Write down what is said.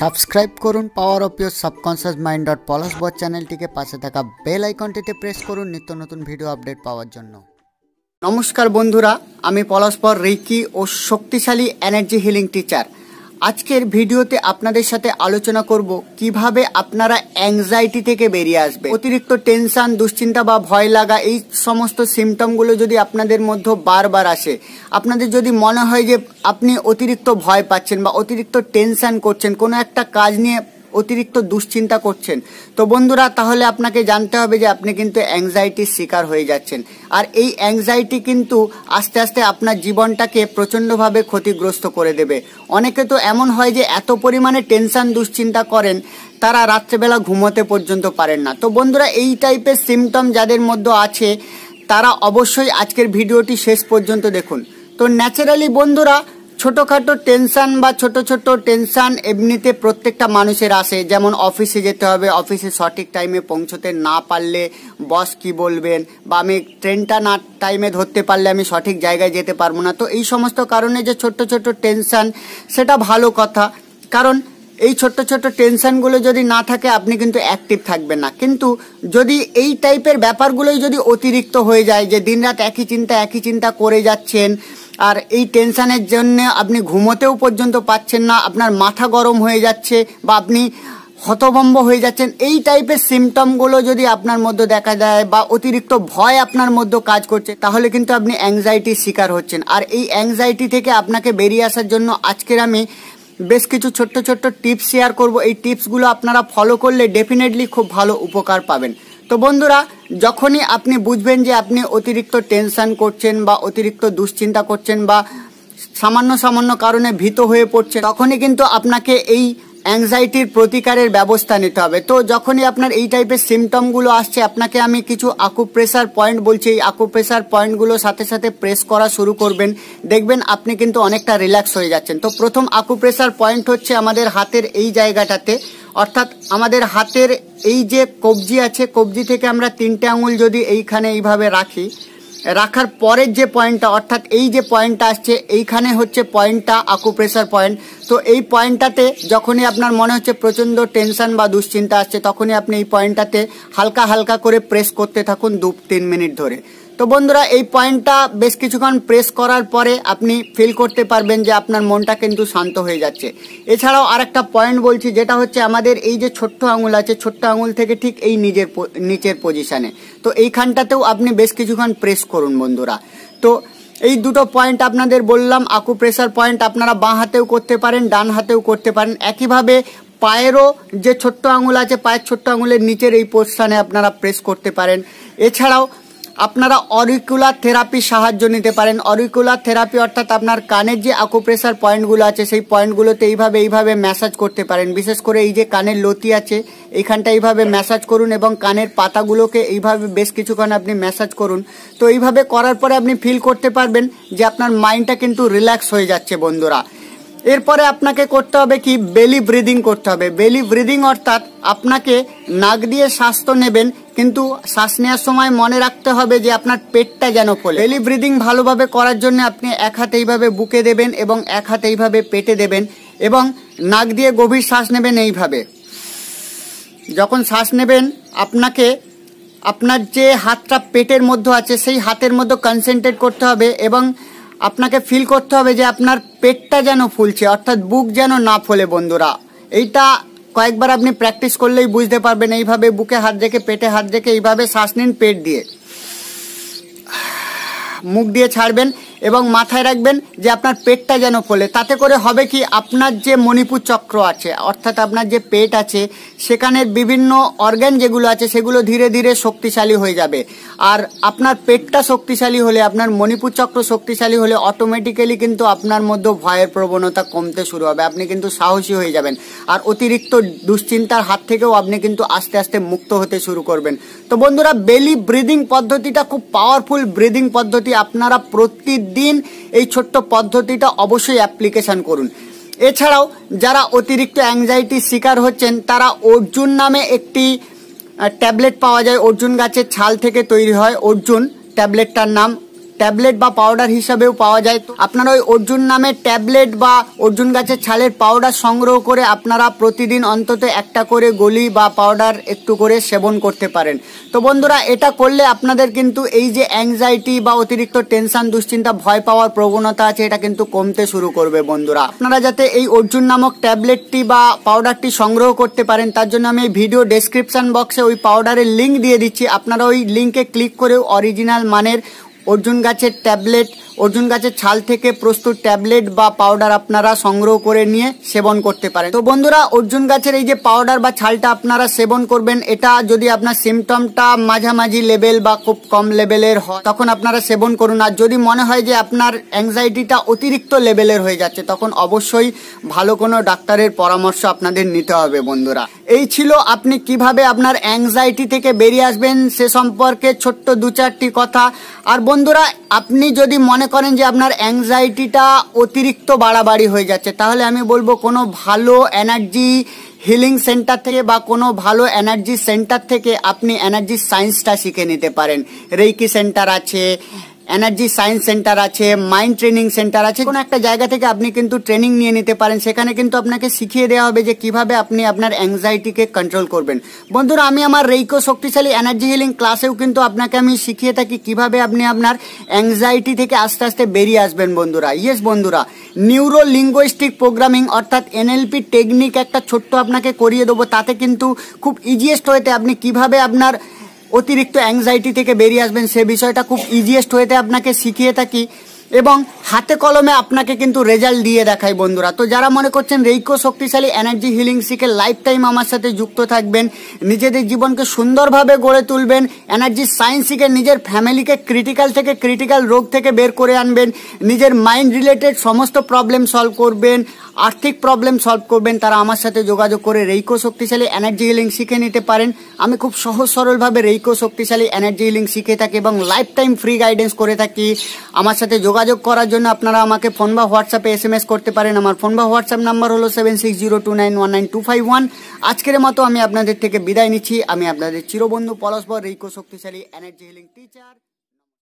subscribe করুন power of your subconscious mind dot Palash Bor চ্যানেলটিকে পাশে থাকা বেল আইকনটিতে প্রেস করুন নিত্য নতুন ভিডিও আপডেট পাওয়ার জন্য নমস্কার বন্ধুরা আমি পর রিকি ও শক্তিশালী এনার্জি হিলিং টিচার আজকের ভিডিওতে আপনাদের সাথে আলোচনা করব কিভাবে আপনারা অ্যাংজাইটি থেকে বেরিয়ে আসবে অতিরিক্ত টেনশন দুশ্চিন্তা বা ভয় লাগা এই সমস্ত সিমটমগুলো যদি আপনাদের মধ্যে বারবার আসে আপনাদের যদি মনে হয় যে আপনি অতিরিক্ত ভয় পাচ্ছেন বা অতিরিক্ত টেনশন করছেন কোনো একটা কাজ নিয়ে অতিরিক্ত দুশ্চিন্তা করছেন তো বন্ধুরা তাহলে আপনাকে জানতে হবে যে আপনি কিন্তু অ্যাংজাইটির শিকার হয়ে যাচ্ছেন আর এই অ্যাংজাইটি কিন্তু আস্তে আস্তে আপনার জীবনটাকে প্রচণ্ডভাবে ক্ষতিগ্রস্ত করে দেবে অনেকে তো এমন হয় যে এত পরিমাণে টেনশন দুশ্চিন্তা করেন তারা রাত্রেবেলা ঘুমোতে পর্যন্ত পারেন না তো বন্ধুরা এই টাইপের সিমটম যাদের মধ্যে আছে তারা অবশ্যই আজকের ভিডিওটি শেষ পর্যন্ত দেখুন তো ন্যাচারালি বন্ধুরা ছোটোখাটো টেনশান বা ছোট ছোট টেনশান এমনিতে প্রত্যেকটা মানুষের আসে যেমন অফিসে যেতে হবে অফিসে সঠিক টাইমে পৌঁছতে না পারলে বস কি বলবেন বা আমি ট্রেনটা না টাইমে ধরতে পারলে আমি সঠিক জায়গায় যেতে পারবো না তো এই সমস্ত কারণে যে ছোট্ট ছোট টেনশান সেটা ভালো কথা কারণ এই ছোট্ট ছোট্ট টেনশানগুলো যদি না থাকে আপনি কিন্তু অ্যাক্টিভ থাকবেন না কিন্তু যদি এই টাইপের ব্যাপারগুলোই যদি অতিরিক্ত হয়ে যায় যে দিনরাত একই চিন্তা একই চিন্তা করে যাচ্ছেন আর এই টেনশানের জন্য আপনি ঘুমোতেও পর্যন্ত পাচ্ছেন না আপনার মাথা গরম হয়ে যাচ্ছে বা আপনি হতভম্ব হয়ে যাচ্ছেন এই টাইপের সিমটমগুলো যদি আপনার মধ্যে দেখা দেয় বা অতিরিক্ত ভয় আপনার মধ্যে কাজ করছে তাহলে কিন্তু আপনি অ্যাংজাইটির শিকার হচ্ছেন আর এই অ্যাংজাইটি থেকে আপনাকে বেরিয়ে আসার জন্য আজকের আমি বেশ কিছু ছোট্ট ছোট্ট টিপস শেয়ার করব এই টিপসগুলো আপনারা ফলো করলে ডেফিনেটলি খুব ভালো উপকার পাবেন তো বন্ধুরা যখনই আপনি বুঝবেন যে আপনি অতিরিক্ত টেনশন করছেন বা অতিরিক্ত দুশ্চিন্তা করছেন বা সামান্য সামান্য কারণে ভীত হয়ে পড়ছে তখনই কিন্তু আপনাকে এই অ্যাংজাইটির প্রতিকারের ব্যবস্থা নিতে হবে তো যখনই আপনার এই টাইপের সিমটমগুলো আসছে আপনাকে আমি কিছু আকুপ্রেসার পয়েন্ট বলছি এই আকুপ্রেসার পয়েন্টগুলো সাথে সাথে প্রেস করা শুরু করবেন দেখবেন আপনি কিন্তু অনেকটা রিল্যাক্স হয়ে যাচ্ছেন তো প্রথম আকুপ্রেসার পয়েন্ট হচ্ছে আমাদের হাতের এই জায়গাটাতে অর্থাৎ আমাদের হাতের এই যে কবজি আছে কবজি থেকে আমরা তিনটে আঙুল যদি এইখানে এইভাবে রাখি রাখার পরের যে পয়েন্টটা অর্থাৎ এই যে পয়েন্টটা আসছে এইখানে হচ্ছে পয়েন্টটা আকুপ্রেশার পয়েন্ট তো এই পয়েন্টটাতে যখনই আপনার মনে হচ্ছে প্রচণ্ড টেনশন বা দুশ্চিন্তা আসছে তখনই আপনি এই পয়েন্টটাতে হালকা হালকা করে প্রেস করতে থাকুন দু তিন মিনিট ধরে তো বন্ধুরা এই পয়েন্টটা বেশ কিছুক্ষণ প্রেস করার পরে আপনি ফিল করতে পারবেন যে আপনার মনটা কিন্তু শান্ত হয়ে যাচ্ছে এছাড়াও আরেকটা পয়েন্ট বলছি যেটা হচ্ছে আমাদের এই যে ছোট্ট আঙুল আছে ছোট্ট আঙুল থেকে ঠিক এই নিজের নিচের পজিশানে তো এইখানটাতেও আপনি বেশ কিছুক্ষণ প্রেস করুন বন্ধুরা তো এই দুটো পয়েন্ট আপনাদের বললাম আকু প্রেসার পয়েন্ট আপনারা বাঁ হাতেও করতে পারেন ডান হাতেও করতে পারেন একইভাবে পায়েরও যে ছোট্ট আঙুল আছে পায়ের ছোট্ট আঙুলের নিচের এই পোস্টানে আপনারা প্রেস করতে পারেন এছাড়াও আপনারা অরিকুলার থেরাপির সাহায্য নিতে পারেন অরিকুলার থেরাপি অর্থাৎ আপনার কানের যে আকুপ্রেশার পয়েন্টগুলো আছে সেই পয়েন্টগুলোতে এইভাবে এইভাবে ম্যাসাজ করতে পারেন বিশেষ করে এই যে কানের লতি আছে এইখানটা এইভাবে ম্যাসাজ করুন এবং কানের পাতাগুলোকে এইভাবে বেশ কিছুক্ষণ আপনি ম্যাসাজ করুন তো এইভাবে করার পরে আপনি ফিল করতে পারবেন যে আপনার মাইন্ডটা কিন্তু রিল্যাক্স হয়ে যাচ্ছে বন্ধুরা এরপরে আপনাকে করতে হবে কি বেলি ব্রিদিং করতে হবে বেলি ব্রিদিং অর্থাৎ আপনাকে নাক দিয়ে শ্বাস তো নেবেন কিন্তু শ্বাস নেওয়ার সময় মনে রাখতে হবে যে আপনার পেটটা যেন খোলে বেলি ব্রিদিং ভালোভাবে করার জন্য আপনি এক হাতে এইভাবে বুকে দেবেন এবং এক হাতে এইভাবে পেটে দেবেন এবং নাক দিয়ে গভীর শ্বাস নেবেন এইভাবে যখন শ্বাস নেবেন আপনাকে আপনার যে হাতটা পেটের মধ্যে আছে সেই হাতের মধ্যে কনসেন্ট্রেট করতে হবে এবং আপনাকে ফিল করতে হবে যে আপনার পেটটা যেন ফুলছে অর্থাৎ বুক যেন না ফোলে বন্ধুরা এইটা কয়েকবার আপনি প্র্যাকটিস করলেই বুঝতে পারবেন এইভাবে বুকে হাত রেখে পেটে হাত রেখে এইভাবে শ্বাস নিন পেট দিয়ে মুখ দিয়ে ছাড়বেন এবং মাথায় রাখবেন যে আপনার পেটটা যেন ফোলে তাতে করে হবে কি আপনার যে মণিপুর চক্র আছে অর্থাৎ আপনার যে পেট আছে সেখানের বিভিন্ন অর্গ্যান যেগুলো আছে সেগুলো ধীরে ধীরে শক্তিশালী হয়ে যাবে আর আপনার পেটটা শক্তিশালী হলে আপনার মণিপুর চক্র শক্তিশালী হলে অটোমেটিক্যালি কিন্তু আপনার মধ্যে ভয়ের প্রবণতা কমতে শুরু হবে আপনি কিন্তু সাহসী হয়ে যাবেন আর অতিরিক্ত দুশ্চিন্তার হাত থেকেও আপনি কিন্তু আস্তে আস্তে মুক্ত হতে শুরু করবেন তো বন্ধুরা বেলি ব্রিদিং পদ্ধতিটা খুব পাওয়ারফুল ব্রিদিং পদ্ধতি আপনারা প্রতিদিন এই ছোট্ট পদ্ধতিটা অবশ্যই অ্যাপ্লিকেশান করুন এছাড়াও যারা অতিরিক্ত অ্যাংজাইটির শিকার হচ্ছেন তারা অর্জুন নামে একটি ট্যাবলেট পাওয়া যায় অর্জুন গাছের ছাল থেকে তৈরি হয় অর্জুন ট্যাবলেটটার নাম ট্যাবলেট বা পাউডার হিসাবেও পাওয়া যায় আপনারা ওই অর্জুন নামের ট্যাবলেট বা অর্জুন গাছের ছালের পাউডার সংগ্রহ করে আপনারা প্রতিদিন অন্তত একটা করে গলি বা পাউডার একটু করে সেবন করতে পারেন তো বন্ধুরা এটা করলে আপনাদের কিন্তু এই যে অ্যাংজাইটি বা অতিরিক্ত টেনশন দুশ্চিন্তা ভয় পাওয়ার প্রবণতা আছে এটা কিন্তু কমতে শুরু করবে বন্ধুরা আপনারা যাতে এই অর্জুন নামক ট্যাবলেটটি বা পাউডারটি সংগ্রহ করতে পারেন তার জন্য আমি এই ভিডিও ডেসক্রিপশন বক্সে ওই পাউডারের লিঙ্ক দিয়ে দিচ্ছি আপনারা ওই লিঙ্কে ক্লিক করেও অরিজিনাল মানের অর্জুন গাছের ট্যাবলেট অর্জুন গাছের ছাল থেকে প্রস্তুত ট্যাবলেট বা পাউডার আপনারা সংগ্রহ করে নিয়ে সেবন করতে পারেন তো বন্ধুরা অর্জুন গাছের এই যে পাউডার বা ছালটা আপনারা সেবন করবেন এটা যদি আপনার সিমটমটা মাঝামাঝি লেভেল বা খুব কম লেভেলের হয় তখন আপনারা সেবন করুন আর যদি মনে হয় যে আপনার অ্যাংজাইটিটা অতিরিক্ত লেভেলের হয়ে যাচ্ছে তখন অবশ্যই ভালো কোনো ডাক্তারের পরামর্শ আপনাদের নিতে হবে বন্ধুরা এই ছিল আপনি কিভাবে আপনার অ্যাংজাইটি থেকে বেরিয়ে আসবেন সে সম্পর্কে ছোট্ট দু চারটি কথা আর বন্ধুরা আপনি যদি মনে মনে করেন যে আপনার অ্যাংজাইটিটা অতিরিক্ত বাড়াবাড়ি হয়ে যাচ্ছে তাহলে আমি বলবো কোনো ভালো এনার্জি হিলিং সেন্টার থেকে বা কোনো ভালো এনার্জি সেন্টার থেকে আপনি এনার্জি সায়েন্সটা শিখে নিতে পারেন রেইকি সেন্টার আছে এনার্জি সায়েন্স সেন্টার আছে মাইন্ড ট্রেনিং সেন্টার আছে কোনো একটা জায়গা থেকে আপনি কিন্তু ট্রেনিং নিয়ে নিতে পারেন সেখানে কিন্তু আপনাকে শিখিয়ে দেওয়া হবে যে কিভাবে আপনি আপনার অ্যাংজাইটিকে কন্ট্রোল করবেন বন্ধুরা আমি আমার রেইকো শক্তিশালী এনার্জি হিলিং ক্লাসেও কিন্তু আপনাকে আমি শিখিয়ে থাকি কিভাবে আপনি আপনার অ্যাংজাইটি থেকে আস্তে আস্তে বেরিয়ে আসবেন বন্ধুরা ইয়েস বন্ধুরা নিউরো লিঙ্গুইস্টিক প্রোগ্রামিং অর্থাৎ এনএলপি টেকনিক একটা ছোট্ট আপনাকে করিয়ে দেবো তাতে কিন্তু খুব ইজিয়েস্ট হয়েতে আপনি কিভাবে আপনার অতিরিক্ত অ্যাংজাইটি থেকে বেরিয়ে আসবেন সে বিষয়টা খুব ইজিয়েস্ট হয়েতে আপনাকে শিখিয়ে থাকি এবং হাতে কলমে আপনাকে কিন্তু রেজাল্ট দিয়ে দেখায় বন্ধুরা তো যারা মনে করছেন রেইকো শক্তিশালী এনার্জি হিলিং শিখে লাইফ টাইম আমার সাথে যুক্ত থাকবেন নিজেদের জীবনকে সুন্দরভাবে গড়ে তুলবেন এনার্জি সায়েন্স শিখে নিজের ফ্যামিলিকে ক্রিটিক্যাল থেকে ক্রিটিক্যাল রোগ থেকে বের করে আনবেন নিজের মাইন্ড রিলেটেড সমস্ত প্রবলেম সলভ করবেন আর্থিক প্রবলেম সলভ করবেন তারা আমার সাথে যোগাযোগ করে রেইকো শক্তিশালী এনার্জি হিলিং শিখে নিতে পারেন আমি খুব সহজ সরলভাবে রেইকো শক্তিশালী এনার্জি হিলিং শিখে থাকি এবং লাইফ টাইম ফ্রি গাইডেন্স করে থাকি আমার সাথে যোগাযোগ যোগাযোগ করার জন্য আপনারা আমাকে ফোন বা হোয়াটসঅ্যাপে এস এম এস করতে পারেন আমার ফোন বা হোয়াটসঅ্যাপ নাম্বার হলো seven six zero two nine one nine two five one আজকের মতো আমি আপনাদের থেকে বিদায় নিচ্ছি আমি আপনাদের চিরবন্ধু পলস্পর রিকো শক্তিশালী এনার্জি হিলিং টিচার